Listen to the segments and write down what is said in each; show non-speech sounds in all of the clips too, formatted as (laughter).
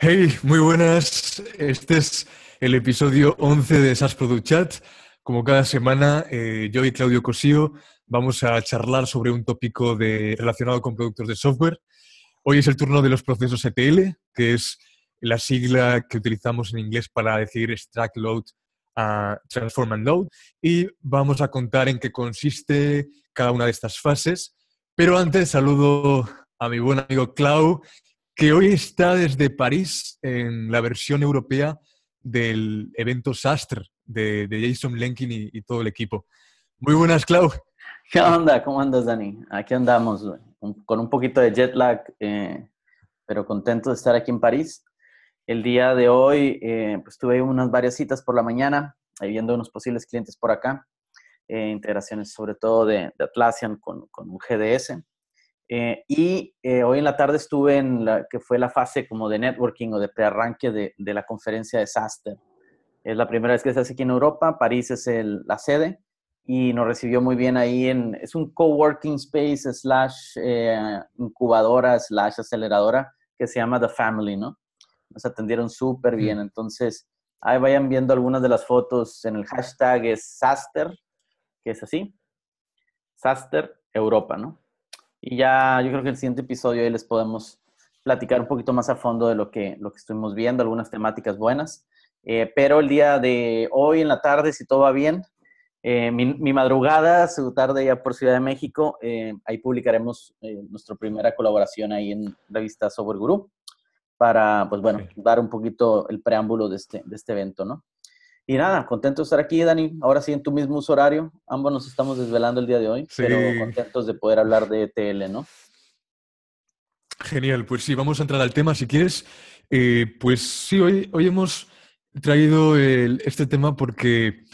Hey, muy buenas. Este es el episodio 11 de SaaS Product Chat. Como cada semana, eh, yo y Claudio Cosío vamos a charlar sobre un tópico relacionado con productos de software. Hoy es el turno de los procesos ETL, que es la sigla que utilizamos en inglés para decir extract, load, ah, transform and load. Y vamos a contar en qué consiste cada una de estas fases. Pero antes saludo a mi buen amigo Clau, que hoy está desde París en la versión europea del evento Sastre de, Jason Lenkin y, todo el equipo. Muy buenas, Clau. ¿Qué onda? ¿Cómo andas, Dani? Aquí andamos, con un poquito de jet lag, eh, pero contento de estar aquí en París. El día de hoy, eh, pues tuve unas varias citas por la mañana, ahí viendo unos posibles clientes por acá, eh, integraciones sobre todo de, Atlassian con, con un GDS. Eh, y eh, hoy en la tarde estuve en la que fue la fase como de networking o de prearranque de, de la conferencia de SASTER. Es la primera vez que se hace aquí en Europa, París es la sede y nos recibió muy bien ahí en, es un coworking space slash eh, incubadora slash aceleradora que se llama The Family, ¿no? Nos atendieron súper bien, entonces ahí vayan viendo algunas de las fotos en el hashtag es SASTER, que es así, SASTER Europa, ¿no? Y ya yo creo que el siguiente episodio ahí les podemos platicar un poquito más a fondo de lo que, lo que estuvimos viendo, algunas temáticas buenas. Eh, pero el día de hoy en la tarde, si todo va bien, eh, mi, madrugada, su tarde ya por Ciudad de México, eh, ahí publicaremos nuestra primera colaboración ahí en revista Software Guru para, pues bueno, dar un poquito el preámbulo de este, de este evento, ¿no? Y nada, contento de estar aquí, Dani. Ahora sí, en tu mismo horario. Ambos nos estamos desvelando el día de hoy, pero contentos de poder hablar de ETL, ¿no? Genial, pues sí, vamos a entrar al tema si quieres. Eh, pues sí, hoy, hoy hemos traído este tema porque,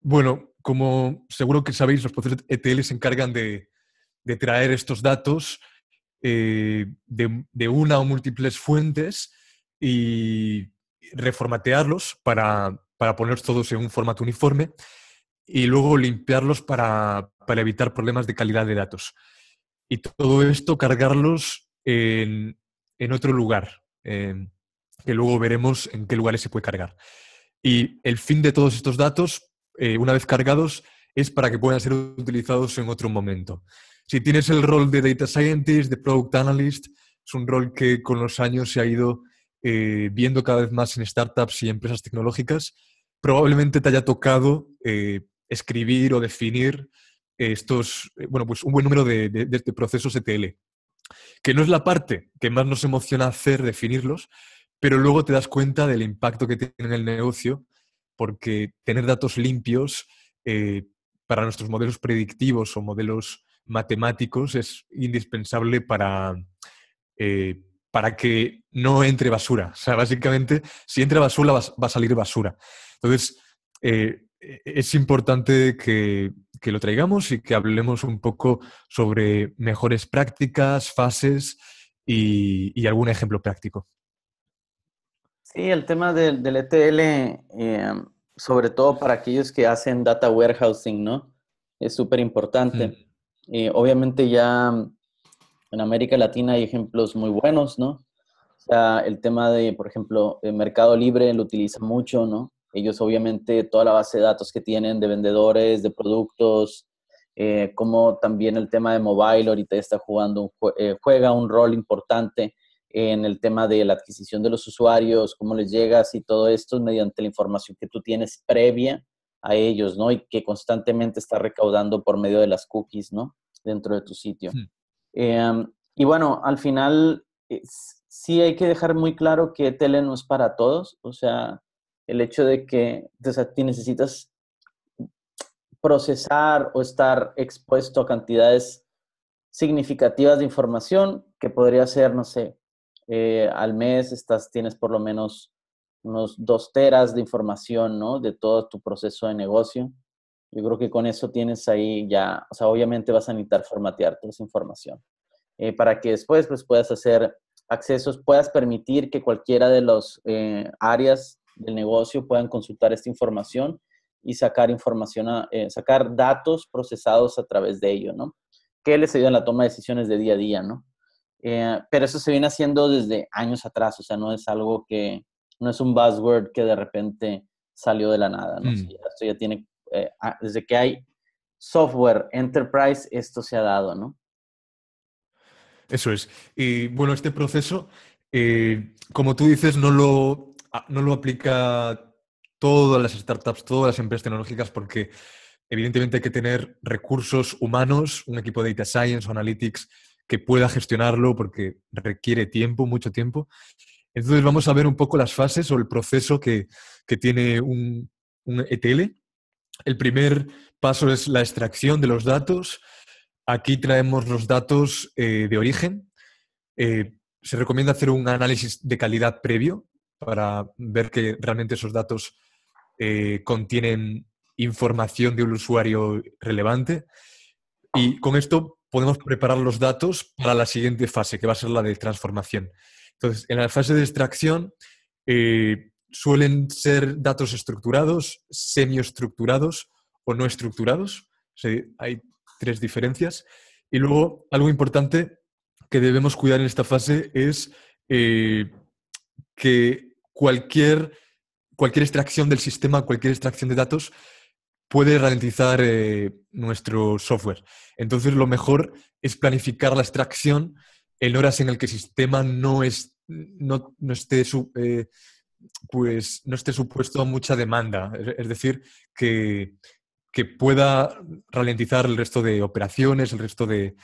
bueno, como seguro que sabéis, los procesos ETL se encargan de, traer estos datos eh, de, de una o múltiples fuentes y reformatearlos para para ponerlos todos en un formato uniforme y luego limpiarlos para, evitar problemas de calidad de datos. Y todo esto cargarlos en, otro lugar, em, que luego veremos en qué lugares se puede cargar. Y el fin de todos estos datos, eh, una vez cargados, es para que puedan ser utilizados en otro momento. Si tienes el rol de Data Scientist, de Product Analyst, es un rol que con los años se ha ido eh, viendo cada vez más en startups y empresas tecnológicas, probablemente te haya tocado eh, escribir o definir eh, estos, bueno, pues un buen número de, este procesos ETL, que no es la parte que más nos emociona hacer, definirlos, pero luego te das cuenta del impacto que tiene en el negocio, porque tener datos limpios para nuestros modelos predictivos o modelos matemáticos es indispensable para, para que no entre basura. O sea, básicamente, si entra basura, va, a salir basura. Entonces, eh, e-, es importante que, lo traigamos y que hablemos un poco sobre mejores prácticas, fases y, algún ejemplo práctico. Sí, el tema del, ETL, e eh, sobre todo para aquellos que hacen data warehousing, ¿no? Es súper importante. Mm. Eh, obviamente ya en América Latina hay ejemplos muy buenos, ¿no? O sea, el tema de, por ejemplo, Mercado Libre lo utiliza mucho, ¿no? Ellos obviamente toda la base de datos que tienen de vendedores, de productos, eh, como también el tema de mobile ahorita está jugando, eh, juega un rol importante en el tema de la adquisición de los usuarios, cómo les llegas y todo esto mediante la información que tú tienes previa a ellos, ¿no? Y que constantemente está recaudando por medio de las cookies, ¿no? Dentro de tu sitio. Mm. Em, y bueno, al final eh, sí hay que dejar muy claro que tele no es para todos, o sea, el hecho de que o necesitas procesar o estar expuesto a cantidades significativas de información, que podría ser, no sé, eh, al mes estás, tienes por lo menos unos dos teras de información, ¿no? De todo tu proceso de negocio. Yo creo que con eso tienes ahí ya, o sea, obviamente vas a necesitar formatear toda esa información. Eh, para que después pues, puedas hacer accesos, puedas permitir que cualquiera de las eh, áreas del negocio puedan consultar esta información y sacar información, eh, sacar datos procesados a través de ello, ¿no? Que les ayuda en la toma de decisiones de día a día, ¿no? Eh, pero eso se viene haciendo desde años atrás, o sea, no es algo que, no es un buzzword que de repente salió de la nada, ¿no? Mm. esto ya tiene, eh, desde que hay software enterprise, esto se ha dado, ¿no? Eso es. Y bueno, este proceso, eh, como tú dices, ah, no lo, aplica todas las startups, todas las empresas tecnológicas, porque evidentemente hay que tener recursos humanos, un equipo de data science o analytics que pueda gestionarlo porque requiere tiempo, mucho tiempo. Entonces vamos a ver un poco las fases o el proceso que, tiene un, un, ETL. El primer paso es la extracción de los datos. Aquí traemos los datos eh, de origen. Eh, se recomienda hacer un análisis de calidad previo para ver que realmente esos datos eh, contienen información de un usuario relevante. Y con esto podemos preparar los datos para la siguiente fase, que va a ser la de transformación. Entonces, en la fase de extracción suelen ser datos estructurados, semiestructurados o no estructurados. hay tres diferencias. Y luego, algo importante que debemos cuidar en esta fase es eh, que cualquier, cualquier extracción del sistema, cualquier extracción de datos, puede ralentizar eh, nuestro software. Entonces, lo mejor es planificar la extracción en horas en las que el sistema no, es, no, esté, eh, pues, no esté supuesto a mucha demanda. es decir, que, que pueda ralentizar el resto de operaciones, el resto de,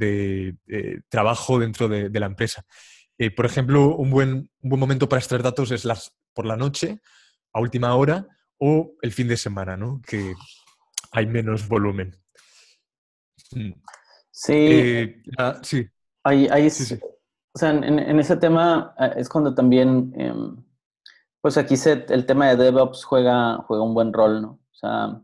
eh, trabajo dentro de, la empresa. Eh, por ejemplo, un buen, momento para extraer datos es las, por la noche, a última hora o el fin de semana, ¿no? que hay menos volumen. Mm. Eh, ah, sí. sí. Ahí, O sea, en, ese tema es cuando también, em, pues aquí el tema de DevOps juega, juega un buen rol, ¿no? O sea,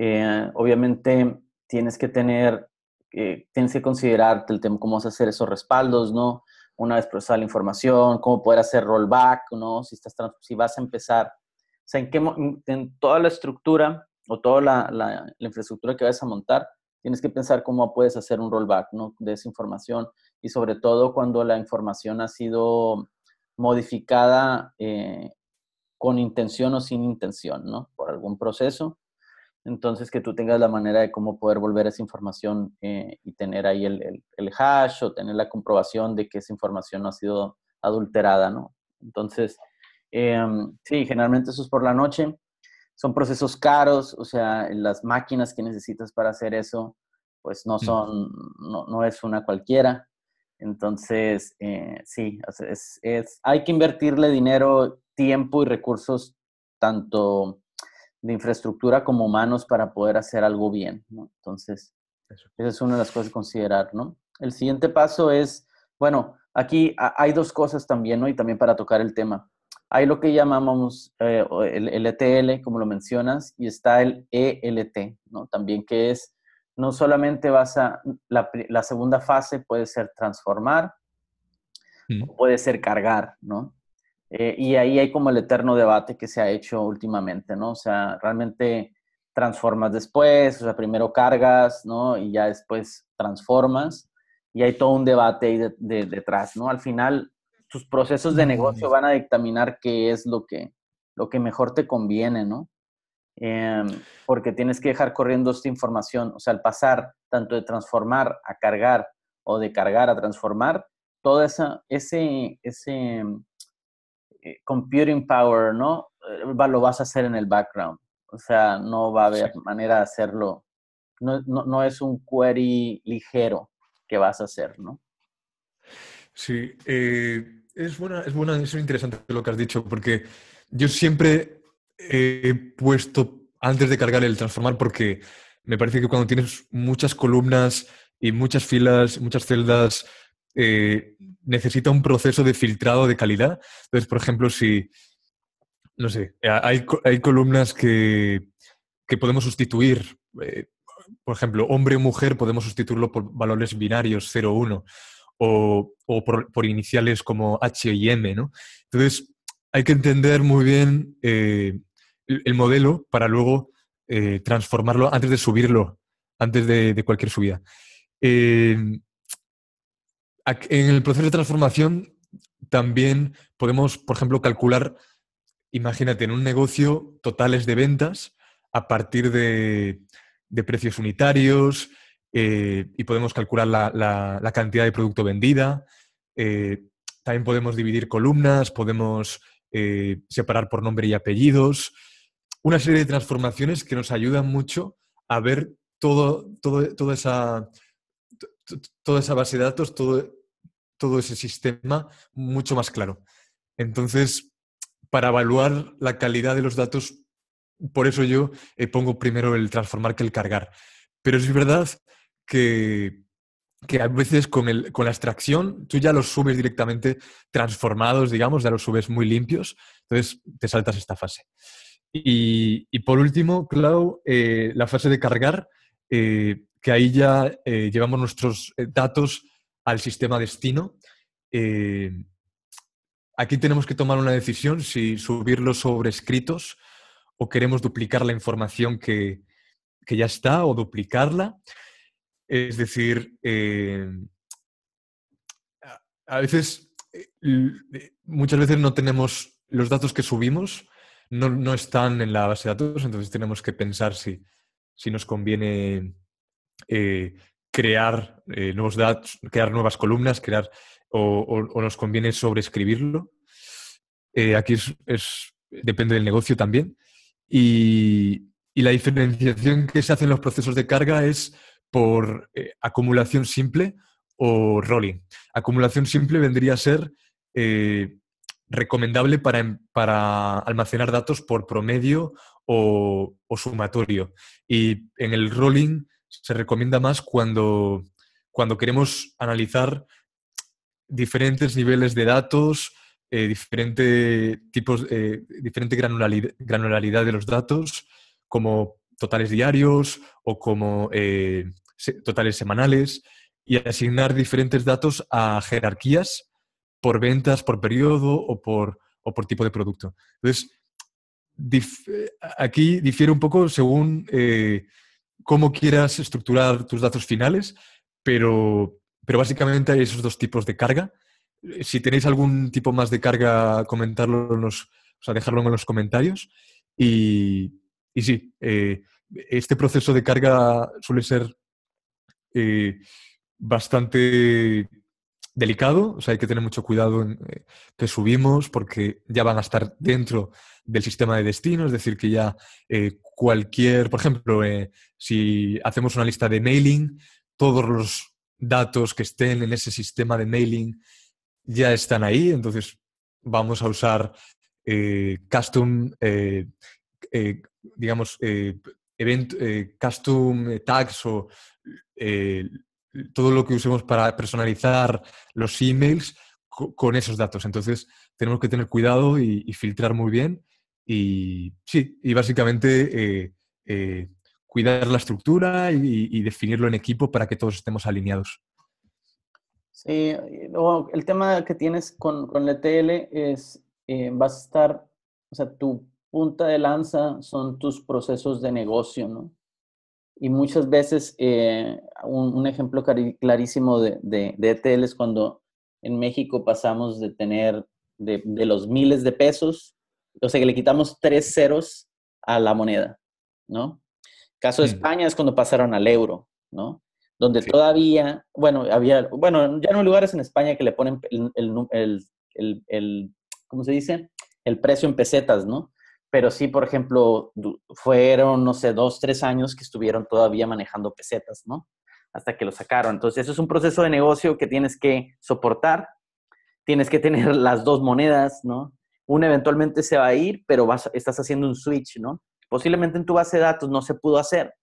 eh, obviamente tienes que tener, eh, tienes que considerarte el tema, cómo vas a hacer esos respaldos, ¿no? Una vez procesada la información, cómo poder hacer rollback, ¿no? Si, estás, si vas a empezar, o sea, en, toda la estructura o toda la, infraestructura que vas a montar, tienes que pensar cómo puedes hacer un rollback ¿no? de esa información y sobre todo cuando la información ha sido modificada eh, con intención o sin intención, ¿no? Por algún proceso. Entonces, que tú tengas la manera de cómo poder volver esa información eh, y tener ahí el, el, hash o tener la comprobación de que esa información no ha sido adulterada, ¿no? Entonces, em, sí, generalmente eso es por la noche. Son procesos caros, o sea, las máquinas que necesitas para hacer eso, pues no son, no, es una cualquiera. Entonces, eh, sí, es, es, hay que invertirle dinero, tiempo y recursos, tanto de infraestructura como manos para poder hacer algo bien. ¿no? Entonces, esa es una de las cosas a considerar. ¿no? El siguiente paso es, bueno, aquí hay dos cosas también, ¿no? y también para tocar el tema. Hay lo que llamamos eh, el ETL, e como lo mencionas, y está el ELT, ¿no? también que es, no solamente vas a, la, segunda fase puede ser transformar, puede ser cargar, ¿no? Eh, y ahí hay como el eterno debate que se ha hecho últimamente, ¿no? O sea, realmente transformas después, o sea, primero cargas, ¿no? Y ya después transformas. Y hay todo un debate ahí de, detrás, ¿no? Al final, tus procesos de negocio van a dictaminar qué es lo que, lo que mejor te conviene, ¿no? Em, porque tienes que dejar corriendo esta información. O sea, al pasar tanto de transformar a cargar o de cargar a transformar, todo esa, ese, ese eh, computing power, ¿no? Eh, lo vas a hacer en el background. O sea, no va a haber manera de hacerlo. No, es un query ligero que vas a hacer, ¿no? Sí, eh, es, buena, es, buena, es interesante lo que has dicho, porque yo siempre he puesto antes de cargar el transformar, porque me parece que cuando tienes muchas columnas y muchas filas, muchas celdas, eh, necesita un proceso de filtrado de calidad. Entonces, por ejemplo, si, no sé, hay, columnas que, podemos sustituir, eh, por ejemplo, hombre o mujer podemos sustituirlo por valores binarios 0-1 o, por, iniciales como H y M, Entonces, hay que entender muy bien eh, el, modelo para luego transformarlo antes de subirlo, antes de, cualquier subida. En el proceso de transformación también podemos, por ejemplo, calcular, imagínate, en un negocio totales de ventas a partir de, precios unitarios eh, y podemos calcular la, cantidad de producto vendida. Eh, también podemos dividir columnas, podemos eh, separar por nombre y apellidos. Una serie de transformaciones que nos ayudan mucho a ver todo, toda, esa, toda esa base de datos, todo, todo ese sistema mucho más claro. Entonces, para evaluar la calidad de los datos, por eso yo eh, pongo primero el transformar que el cargar. Pero es verdad que, a veces con, la extracción tú ya los subes directamente transformados, digamos, ya los subes muy limpios, entonces te saltas esta fase. Y, por último, Clau, eh, la fase de cargar, eh, que ahí ya llevamos nuestros datos al sistema destino. Eh, aquí tenemos que tomar una decisión si subirlo sobre escritos o queremos duplicar la información que, que ya está o duplicarla. Es decir, eh, a veces, eh, muchas veces no tenemos los datos que subimos, no, no, están en la base de datos, entonces tenemos que pensar si, si nos conviene crear eh, nuevos datos, crear nuevas columnas, crear o, nos conviene sobreescribirlo. Eh, aquí depende del negocio también. Y, la diferenciación que se hace en los procesos de carga es por eh, acumulación simple o rolling. Acumulación simple vendría a ser recomendable em, para, almacenar datos por promedio o, sumatorio. Y en el rolling se recomienda más cuando, queremos analizar diferentes niveles de datos, eh, diferente tipos, eh, diferente granularidad, de los datos, como totales diarios o como eh, totales semanales, y asignar diferentes datos a jerarquías por ventas, por periodo o por, o por tipo de producto. Entonces, aquí difiere un poco según cómo quieras estructurar tus datos finales, pero, pero básicamente hay esos dos tipos de carga. Eh, si tenéis algún tipo más de carga, comentarlo en los, o dejarlo en los comentarios. Y, y sí, eh, este proceso de carga suele ser eh, bastante delicado, o sea, hay que tener mucho cuidado en, eh, que subimos porque ya van a estar dentro del sistema de destino, es decir, que ya eh, cualquier, por ejemplo, eh, si hacemos una lista de mailing, todos los datos que estén en ese sistema de mailing ya están ahí, entonces vamos a usar custom, digamos, event, custom tags o todo lo que usemos para personalizar los emails con esos datos. Entonces, tenemos que tener cuidado y, filtrar muy bien. Y sí, y básicamente eh, eh, cuidar la estructura y, definirlo en equipo para que todos estemos alineados. Sí, luego el tema que tienes con, con ETL e es, eh, vas a estar, o sea, tu punta de lanza son tus procesos de negocio, ¿no? Y muchas veces, eh, un, ejemplo clarísimo de, de, ETL e es cuando en México pasamos de tener de, los miles de pesos, o sea que le quitamos tres ceros a la moneda, ¿no? Caso de mm. España es cuando pasaron al euro, ¿no? Donde todavía, bueno, había, bueno, ya no hay lugares en España que le ponen el, el, el, ¿cómo se dice? El precio en pesetas, ¿no? pero sí, por ejemplo, fueron, no sé, dos, tres años que estuvieron todavía manejando pesetas, ¿no? Hasta que lo sacaron. Entonces, eso es un proceso de negocio que tienes que soportar, tienes que tener (laughs) las dos monedas, ¿no? Una eventualmente se va a ir, pero vas, estás haciendo un switch, ¿no? Posiblemente en tu base de datos no se pudo hacer.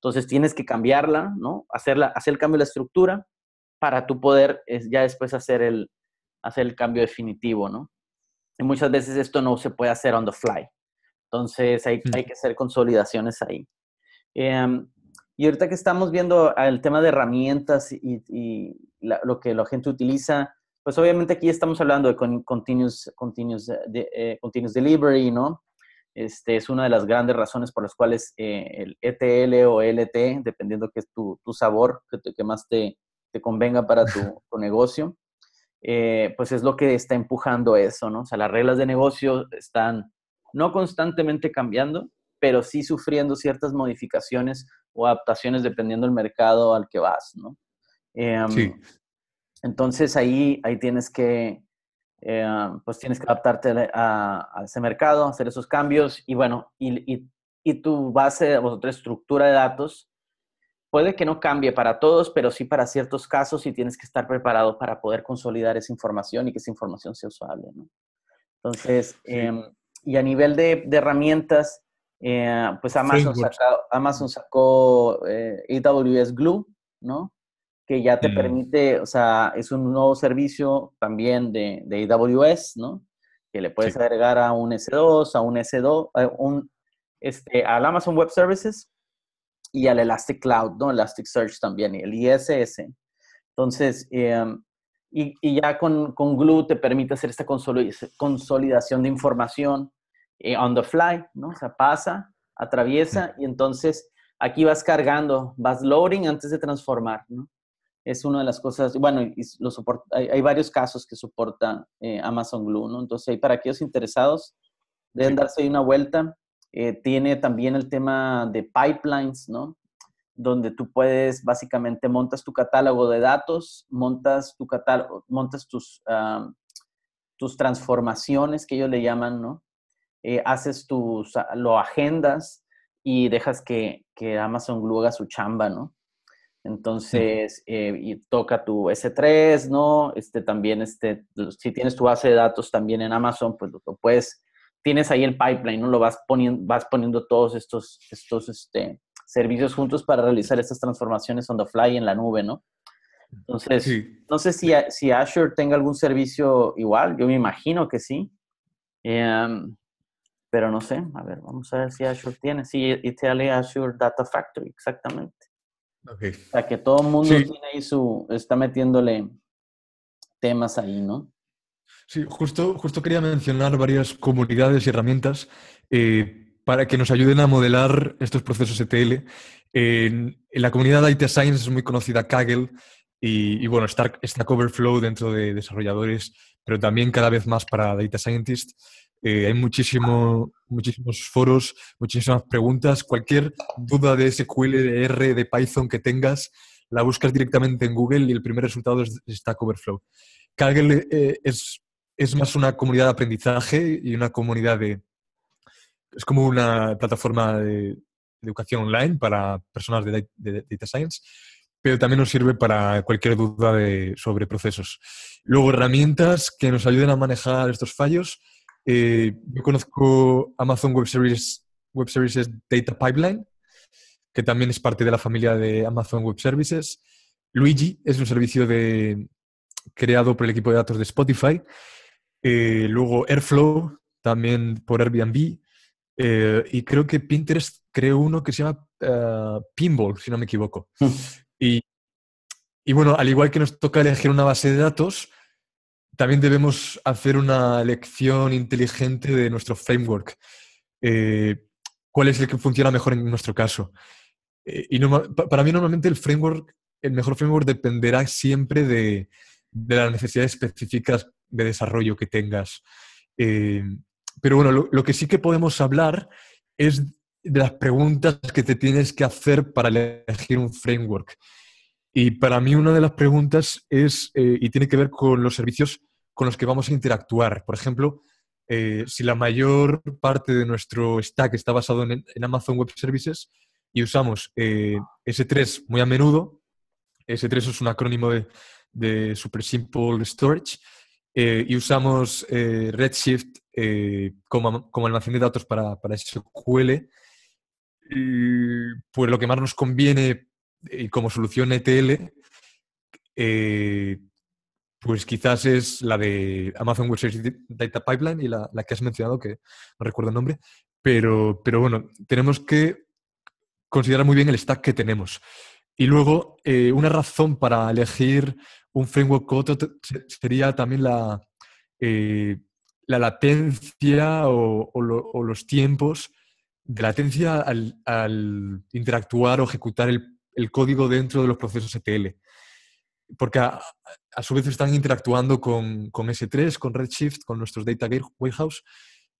Entonces, tienes que cambiarla, ¿no? Hacerla, hacer el cambio de la estructura para tú poder ya después hacer el, hacer el cambio definitivo, ¿no? Y muchas veces esto no se puede hacer on the fly. Entonces hay, hay que hacer consolidaciones ahí. Em, y ahorita que estamos viendo el tema de herramientas y, lo que la gente utiliza, pues obviamente aquí estamos hablando de continuous, eh, eh, continuous, delivery, ¿no? Este, es una de las grandes razones por las cuales eh, el ETL o LT, dependiendo que es tu, sabor, que, más te, convenga para tu, (laughs) negocio, pues es lo que está empujando eso, ¿no? O sea, las reglas de negocio están no constantemente cambiando, pero sí sufriendo ciertas modificaciones o adaptaciones dependiendo del mercado al que vas, ¿no? Em, entonces ahí, ahí tienes que, em, pues tienes que adaptarte a, ese mercado, hacer esos cambios y bueno, y, y, tu base o tu estructura de datos puede que no cambie para todos, pero sí para ciertos casos y tienes que estar preparado para poder consolidar esa información y que esa información sea usable, ¿no? Entonces, em, y a nivel de, herramientas, eh, pues Amazon, Amazon sacó eh, AWS Glue, ¿no? Que ya te mm. permite, o sea, es un nuevo servicio también de, de AWS, ¿no? Que le puedes agregar a un S2, a un S2, este, al Amazon Web Services y al Elastic Cloud, ¿no? Search también, el ISS. Entonces, em, y, ya con, con, Glue te permite hacer esta consolidación de información eh, on the fly, ¿no? O sea, pasa, atraviesa y entonces aquí vas cargando, vas loading antes de transformar, ¿no? Es una de las cosas, bueno, y hay, varios casos que soporta eh, Amazon Glue, ¿no? Entonces, para aquellos interesados, deben darse una vuelta. Eh, tiene también el tema de pipelines, ¿no? Donde tú puedes, básicamente, montas tu catálogo de datos, montas, tu catálogo, montas tus, ah, tus transformaciones, que ellos le llaman, ¿no? Eh, haces tus, lo agendas y dejas que, que Amazon gluega su chamba, ¿no? Entonces, eh, y toca tu S3, ¿no? Este también, este, si tienes tu base de datos también en Amazon, pues lo, puedes, tienes ahí el pipeline, ¿no? Lo vas poniendo, vas poniendo todos estos, estos este, servicios juntos para realizar estas transformaciones on the fly en la nube, ¿no? Entonces, no sé si, si Azure tenga algún servicio igual, yo me imagino que sí. Em, pero no sé, a ver, vamos a ver si Azure tiene. Sí, ITL este Azure Data Factory, exactamente. Okay. O sea, que todo el mundo está metiéndole temas ahí, ¿no? Sí, justo, justo quería mencionar varias comunidades y herramientas eh, para que nos ayuden a modelar estos procesos ETL. En, la comunidad de IT Science es muy conocida Kaggle y, y bueno, está Stack, Overflow dentro de desarrolladores, pero también cada vez más para Data Scientists. Eh, hay muchísimos foros, muchísimas preguntas. Cualquier duda de SQL, de R, de Python que tengas, la buscas directamente en Google y el primer resultado es Stack Overflow. Kaggle eh, es, más una comunidad de aprendizaje y una comunidad de... Es como una plataforma de educación online para personas de, Data Science, pero también nos sirve para cualquier duda sobre procesos. Luego, herramientas que nos ayuden a manejar estos fallos eh, yo conozco Amazon Web Services, Data Pipeline, que también es parte de la familia de Amazon Web Services. Luigi es un servicio de, creado por el equipo de datos de Spotify. Eh, luego Airflow, también por Airbnb. Eh, y creo que Pinterest creó uno que se llama Pinball, si no me equivoco. Mm. y bueno, al igual que nos toca elegir una base de datos, también debemos hacer una elección inteligente de nuestro framework. Eh, ¿Cuál es el que funciona mejor en nuestro caso? Eh, y para mí normalmente el framework, el mejor framework dependerá siempre de, las necesidades específicas de desarrollo que tengas. Eh, pero bueno, lo, que sí que podemos hablar es de las preguntas que te tienes que hacer para elegir un framework. Y para mí una de las preguntas es, eh, y tiene que ver con los servicios con los que vamos a interactuar. Por ejemplo, eh, si la mayor parte de nuestro stack está basado en, Amazon Web Services y usamos eh, S3 muy a menudo, S3 es un acrónimo de, Super Simple Storage, y usamos Redshift como, como, almacén de datos para, para SQL, pues lo que más nos conviene y como solución ETL, eh, pues quizás es la de Amazon Web Services Data Pipeline y la, que has mencionado, que no recuerdo el nombre, pero, pero bueno, tenemos que considerar muy bien el stack que tenemos. Y luego, eh, una razón para elegir un framework o otro sería también la, eh, la latencia o, los tiempos de latencia al interactuar o ejecutar el el código dentro de los procesos ETL. Porque a, su vez están interactuando con, con, S3, con Redshift, con nuestros Data Warehouse.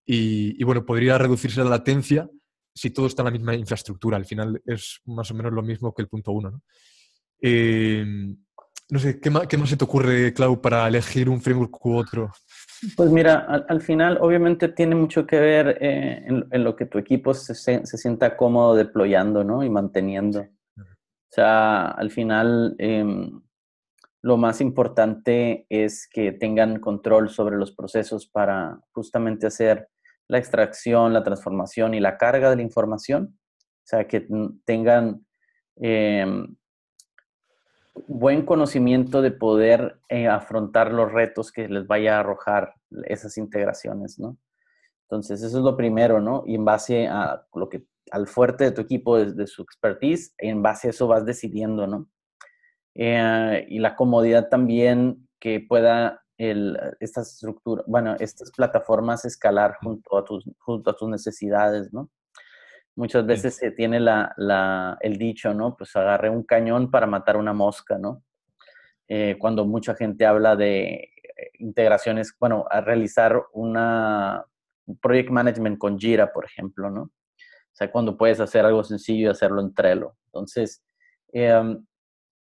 Y, bueno, podría reducirse la latencia si todo está en la misma infraestructura. Al final es más o menos lo mismo que el punto uno. ¿no? Em, sé, ¿qué más, se te ocurre, Clau, para elegir un framework u otro? Pues mira, al, final obviamente tiene mucho que ver eh, en, lo que tu equipo se, sienta cómodo deployando ¿no? y manteniendo. O sea, al final em, lo más importante es que tengan control sobre los procesos para justamente hacer la extracción, la transformación y la carga de la información. O sea, que tengan em, buen conocimiento de poder eh, afrontar los retos que les vaya a arrojar esas integraciones, ¿no? Entonces, eso es lo primero, ¿no? Y en base a lo que al fuerte de tu equipo, de, su expertise, en base a eso vas decidiendo, ¿no? Eh, y la comodidad también que pueda esta estructura, bueno, estas plataformas escalar junto a tus, a tus necesidades, ¿no? Muchas veces se tiene la, la, el dicho, ¿no? Pues agarre un cañón para matar una mosca, ¿no? Eh, cuando mucha gente habla de eh, integraciones, bueno, a realizar una un project management con Jira, por ejemplo, ¿no? O sea, cuando puedes hacer algo sencillo y hacerlo en Trello. Entonces, em,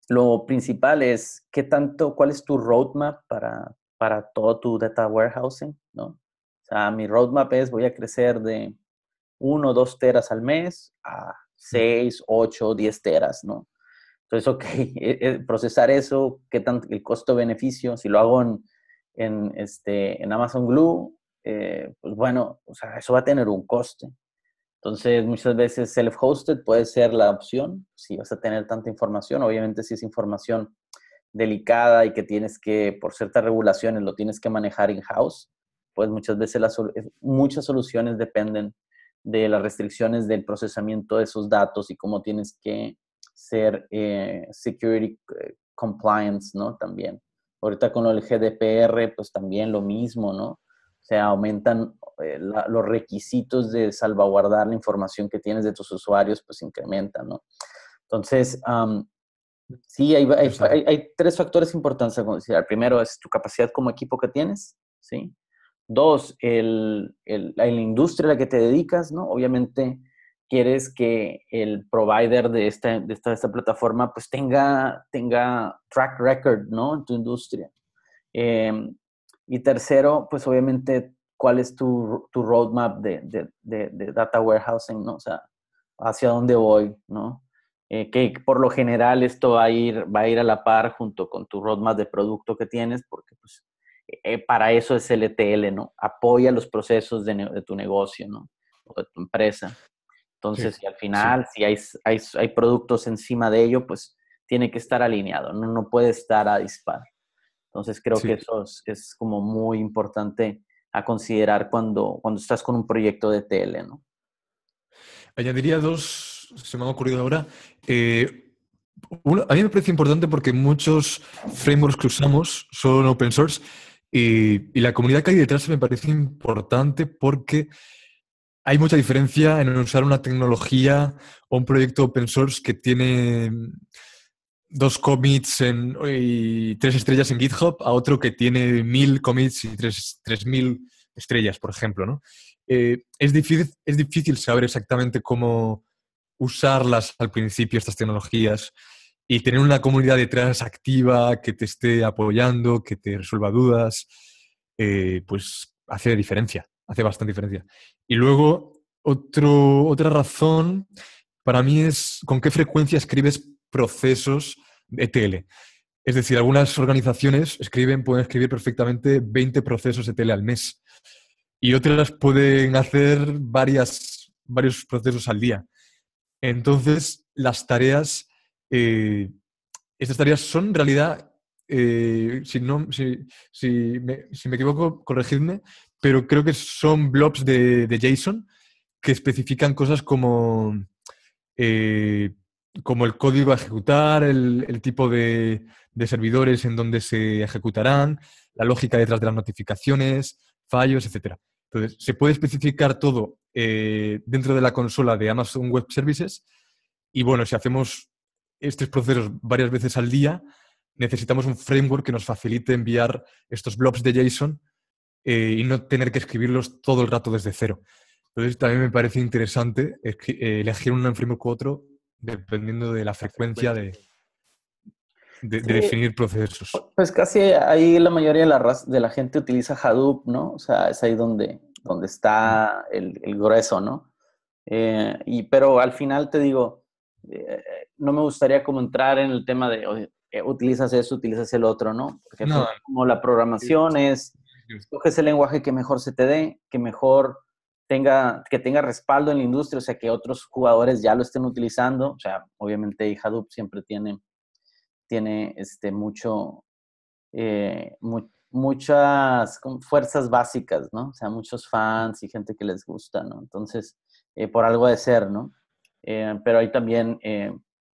lo principal es qué tanto, cuál es tu roadmap para, para todo tu data warehousing, ¿no? O sea, mi roadmap es voy a crecer de 1 2 teras al mes a 6, 8, 10 teras, ¿no? Entonces, ok, (laughs) eh, eh, procesar eso, qué tanto el costo-beneficio, si lo hago en, en, este, en Amazon Glue, eh, pues bueno, o sea, eso va a tener un coste, entonces, muchas veces self-hosted puede ser la opción si vas a tener tanta información. Obviamente, si es información delicada y que tienes que, por ciertas regulaciones, lo tienes que manejar in-house, pues muchas veces muchas soluciones dependen de las restricciones del procesamiento de esos datos y cómo tienes que ser eh, security eh, compliance, ¿no? También. Ahorita con el GDPR, pues también lo mismo, ¿no? se aumentan eh, los requisitos de salvaguardar la información que tienes de tus usuarios, pues incrementan, ¿no? Entonces, sí, hay, tres factores importantes a considerar. Primero es tu capacidad como equipo que tienes, ¿sí? Dos, la industria a la que te dedicas, ¿no? Obviamente quieres que el provider de esta, plataforma pues tenga, tenga track record, ¿no? En tu industria. Eh, y tercero, pues obviamente, cuál es tu, roadmap de, data warehousing, ¿no? O sea, hacia dónde voy, ¿no? Eh, que por lo general esto va a, ir, va a ir a la par junto con tu roadmap de producto que tienes, porque pues eh, para eso es LTL, e ¿no? Apoya los procesos de, tu negocio, ¿no? O de tu empresa. Entonces, al final, si hay, hay, productos encima de ello, pues tiene que estar alineado, no, no puede estar a disparo. Entonces creo que eso es, como muy importante a considerar cuando, cuando estás con un proyecto de TL. ¿no? Añadiría dos, se me han ocurrido ahora. Eh, a mí me parece importante porque muchos frameworks que usamos son open source y, y la comunidad que hay detrás me parece importante porque hay mucha diferencia en usar una tecnología o un proyecto open source que tiene dos commits en, y tres estrellas en GitHub a otro que tiene mil commits y tres, tres mil estrellas, por ejemplo, ¿no? Eh, es, difícil, saber exactamente cómo usarlas al principio, estas tecnologías, y tener una comunidad detrás activa que te esté apoyando, que te resuelva dudas, eh, pues hace diferencia, hace bastante diferencia. Y luego, otro, otra razón para mí es con qué frecuencia escribes procesos es decir, algunas organizaciones escriben, pueden escribir perfectamente 20 procesos ETL al mes y otras pueden hacer varias, varios procesos al día. Entonces, las tareas, eh, estas tareas son en realidad, eh, si, no, si, me, equivoco, corregidme, pero creo que son blobs de, JSON que especifican cosas como eh, como el código a ejecutar, el, tipo de, servidores en donde se ejecutarán, la lógica detrás de las notificaciones, fallos, etc. Entonces, se puede especificar todo eh, dentro de la consola de Amazon Web Services y bueno, si hacemos estos procesos varias veces al día, necesitamos un framework que nos facilite enviar estos blobs de JSON eh, y no tener que escribirlos todo el rato desde cero. Entonces, también me parece interesante eh, elegir un framework u otro dependiendo de la frecuencia de, definir procesos. Pues casi ahí la mayoría de la, de la gente utiliza Hadoop, ¿no? O sea, es ahí donde, donde está el, grueso, ¿no? Eh, y, pero al final te digo, eh, no me gustaría como entrar en el tema de eh, utilizas eso, utilizas el otro, ¿no? Porque no, como la programación es, coges el lenguaje que mejor se te dé, que mejor tenga, que tenga respaldo en la industria, o sea, que otros jugadores ya lo estén utilizando. O sea, obviamente Hadoop siempre tiene, tiene este, mucho, eh, muchas fuerzas básicas, ¿no? O sea, muchos fans y gente que les gusta, ¿no? Entonces, eh, por algo de ser, ¿no? Eh, pero hay también,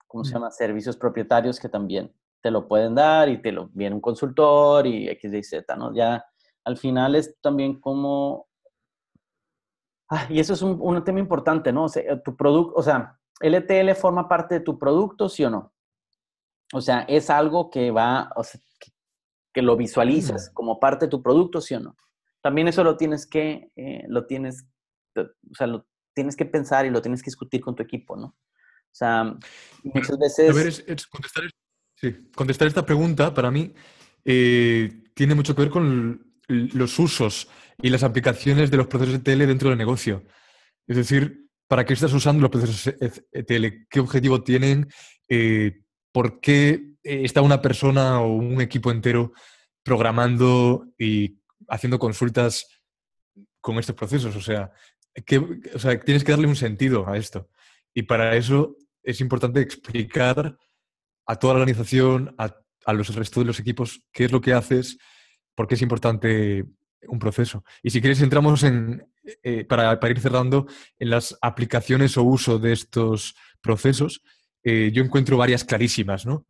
¿cómo se llama? Servicios propietarios que también te lo pueden dar y te lo viene un consultor y X, Y, Z, ¿no? Ya al final es también como Ah, y eso es un, tema importante, ¿no? O sea, eh, tu producto, o sea, LTL e forma parte de tu producto, ¿sí o no? O sea, es algo que va, o sea, que, lo visualizas como parte de tu producto, ¿sí o no? También eso lo tienes que, eh, lo tienes, o sea, lo tienes que pensar y lo tienes que discutir con tu equipo, ¿no? O sea, muchas veces... A ver, contestar, esta pregunta para mí eh, tiene mucho que ver con los usos y las aplicaciones de los procesos ETL dentro del negocio. Es decir, ¿para qué estás usando los procesos ETL? ¿Qué objetivo tienen? Eh, ¿Por qué eh, está una persona o un equipo entero programando y haciendo consultas con estos procesos? O sea, tienes que darle un sentido a esto. Y para eso es importante explicar a toda la organización, a, a los restos de los equipos, qué es lo que haces, porque es importante un proceso. Y si quieres, entramos en, eh, para, ir cerrando, en las aplicaciones o uso de estos procesos. Eh, yo encuentro varias clarísimas, ¿no?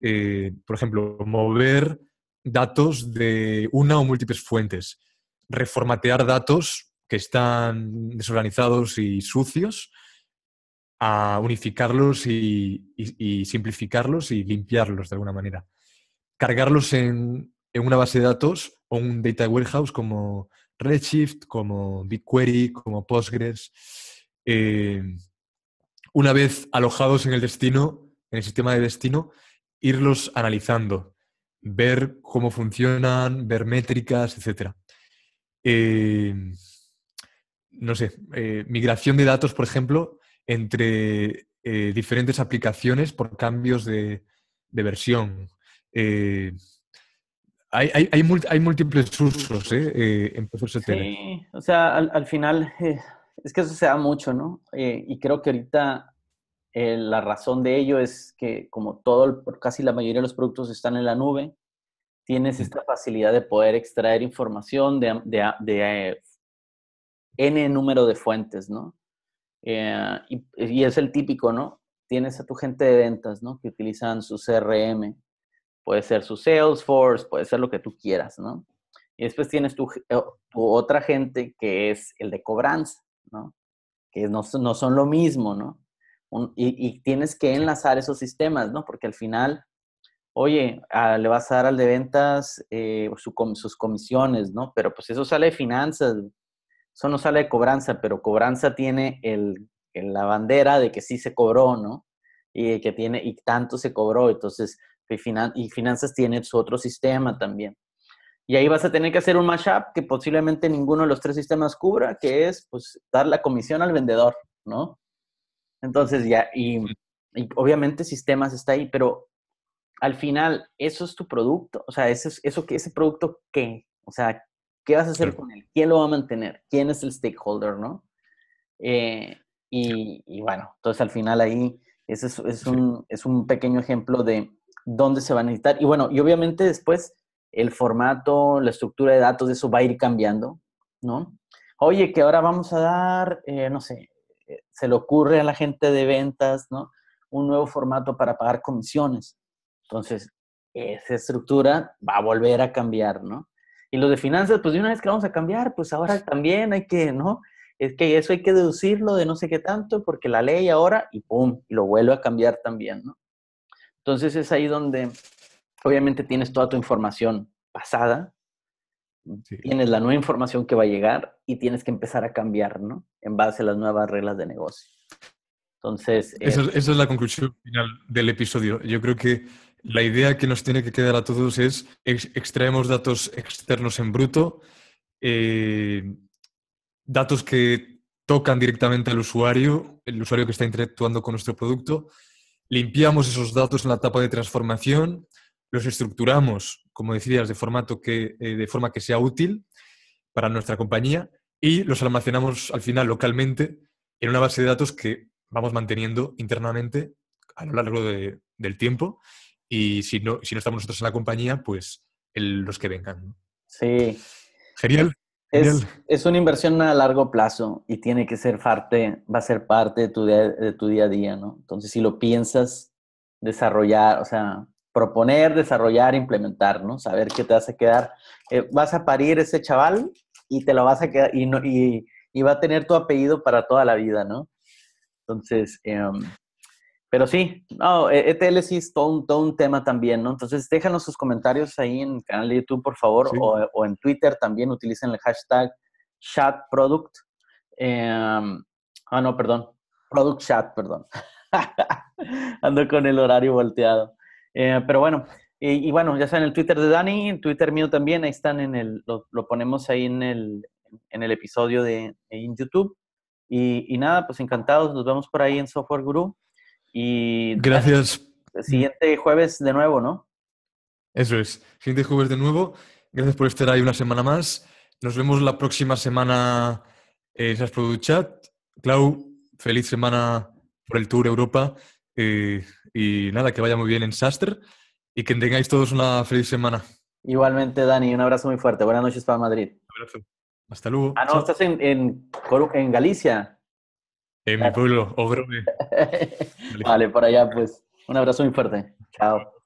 Eh, por ejemplo, mover datos de una o múltiples fuentes, reformatear datos que están desorganizados y sucios, a unificarlos y simplificarlos y limpiarlos de alguna manera. Cargarlos en en una base de datos o un data warehouse como Redshift, como BigQuery, como Postgres. Eh, una vez alojados en el destino, en el sistema de destino, irlos analizando, ver cómo funcionan, ver métricas, etc. Eh, no sé, eh, migración de datos, por ejemplo, entre diferentes aplicaciones por cambios de versión hay, múltiples usos ¿eh? eh en Sí, o sea, al, final eh, es que eso se da mucho, ¿no? Eh, y creo que ahorita la razón de ello es que como todo, casi la mayoría de los productos están en la nube, tienes esta facilidad de poder extraer información de, de, N número de fuentes, ¿no? y, y, es el típico, ¿no? Tienes a tu gente de ventas, ¿no? Que utilizan su CRM, puede ser su Salesforce, puede ser lo que tú quieras, ¿no? Y después tienes tu, otra gente que es el de cobranza, ¿no? Que no, son lo mismo, ¿no? y, tienes que enlazar esos sistemas, ¿no? Porque al final, oye, ah, le vas a dar al de ventas eh, sus comisiones, ¿no? Pero pues eso sale de finanzas, eso no sale de cobranza, pero cobranza tiene el, la bandera de que sí se cobró, ¿no? Y que tiene, y tanto se cobró, entonces y finanzas tiene su otro sistema también. Y ahí vas a tener que hacer un mashup que posiblemente ninguno de los tres sistemas cubra, que es pues dar la comisión al vendedor, ¿no? Entonces ya, y, obviamente sistemas está ahí, pero al final, ¿eso es tu producto? O sea, ¿eso, eso, que ese producto qué? O sea, ¿qué vas a hacer con él? ¿Quién lo va a mantener? ¿Quién es el stakeholder, no? Eh, y, bueno, entonces al final ahí, ese es un pequeño ejemplo de, dónde se va a necesitar. Y bueno, y obviamente después el formato, la estructura de datos, eso va a ir cambiando, ¿no? Oye, que ahora vamos a dar, eh, no sé, eh, se le ocurre a la gente de ventas, ¿no? Un nuevo formato para pagar comisiones. Entonces, esa estructura va a volver a cambiar, ¿no? Y lo de finanzas, pues de una vez que vamos a cambiar, pues ahora también hay que, ¿no? Es que eso hay que deducirlo de no sé qué tanto, porque la ley ahora, y pum, lo vuelve a cambiar también, ¿no? Entonces es ahí donde obviamente tienes toda tu información pasada, tienes la nueva información que va a llegar y tienes que empezar a cambiar, En base a las nuevas reglas de negocio. Entonces... Esa, es la conclusión final del episodio. Yo creo que la idea que nos tiene que quedar a todos es extraemos datos externos en bruto, eh, datos que tocan directamente al usuario, el usuario que está interactuando con nuestro producto, limpiamos esos datos en la etapa de transformación, los estructuramos, como decías, de, formato que, eh, de forma que sea útil para nuestra compañía y los almacenamos al final localmente en una base de datos que vamos manteniendo internamente a lo largo del tiempo y si no, si no estamos nosotros en la compañía, pues los que vengan. Sí. Genial. Es, es, una inversión a largo plazo y tiene que ser parte, va a ser parte de tu, de, tu día a día, ¿no? Entonces, si lo piensas, desarrollar, o sea, proponer, desarrollar, implementar, ¿no? Saber qué te vas a quedar. Eh, vas a parir ese chaval y te lo vas a quedar y, y, va a tener tu apellido para toda la vida, ¿no? Entonces, em, pero sí, no, ETL e sí es todo un, tema también, ¿no? Entonces, déjanos sus comentarios ahí en el canal de YouTube, por favor, o, en Twitter también, utilicen el hashtag chatproduct. Product. Em, ah, no, perdón, product chat, perdón. (laughs) Ando con el horario volteado. Eh, pero bueno, y, bueno, ya saben, el Twitter de Dani, en Twitter mío también, ahí están en el, lo, ponemos ahí en el, episodio de YouTube. Y, y nada, pues encantados, nos vemos por ahí en Software Guru. Y gracias. siguiente jueves de nuevo, ¿no? Eso es. Siguiente jueves de nuevo. Gracias por estar ahí una semana más. Nos vemos la próxima semana en SAS Chat. Clau, feliz semana por el Tour Europa. Eh, y nada, que vaya muy bien en Saster y que tengáis todos una feliz semana. Igualmente, Dani, un abrazo muy fuerte. Buenas noches para Madrid. Hasta luego. Ah, no, estás en Galicia. En eh, mi pueblo, (laughs) Ogrome. Eh. (laughs) Vale, por allá pues. Un abrazo muy fuerte. Chao.